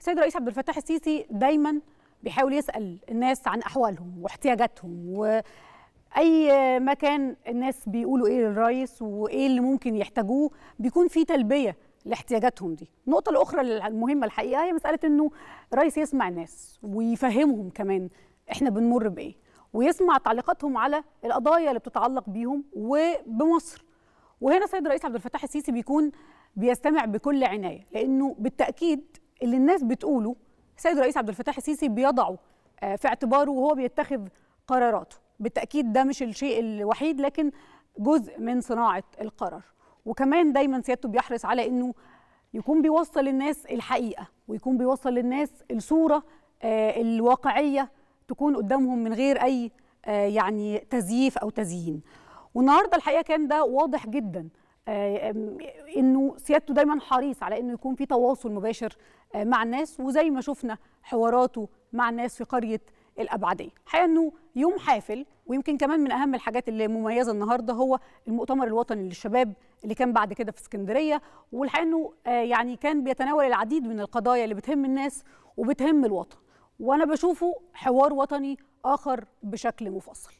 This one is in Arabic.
السيد الرئيس عبد الفتاح السيسي دايما بيحاول يسال الناس عن احوالهم واحتياجاتهم واي مكان الناس بيقولوا ايه للرئيس وايه اللي ممكن يحتاجوه بيكون في تلبيه لاحتياجاتهم دي النقطه الاخرى المهمه الحقيقه هي مساله انه الرئيس يسمع الناس ويفهمهم كمان احنا بنمر بايه ويسمع تعليقاتهم على القضايا اللي بتتعلق بيهم وبمصر وهنا السيد الرئيس عبد الفتاح السيسي بيكون بيستمع بكل عنايه لانه بالتاكيد اللي الناس بتقوله السيد الرئيس عبد الفتاح السيسي بيضعه آه، في اعتباره وهو بيتخذ قراراته بالتاكيد ده مش الشيء الوحيد لكن جزء من صناعه القرار وكمان دايما سيادته بيحرص على انه يكون بيوصل للناس الحقيقه ويكون بيوصل للناس الصوره آه، الواقعيه تكون قدامهم من غير اي آه، يعني تزييف او تزيين والنهارده الحقيقه كان ده واضح جدا آه، انه سيادته دايما حريص على انه يكون في تواصل مباشر آه، مع الناس وزي ما شفنا حواراته مع الناس في قريه الابعديه الحقيقه انه يوم حافل ويمكن كمان من اهم الحاجات اللي مميزه النهارده هو المؤتمر الوطني للشباب اللي كان بعد كده في اسكندريه والحقيقه انه آه، يعني كان بيتناول العديد من القضايا اللي بتهم الناس وبتهم الوطن وانا بشوفه حوار وطني اخر بشكل مفصل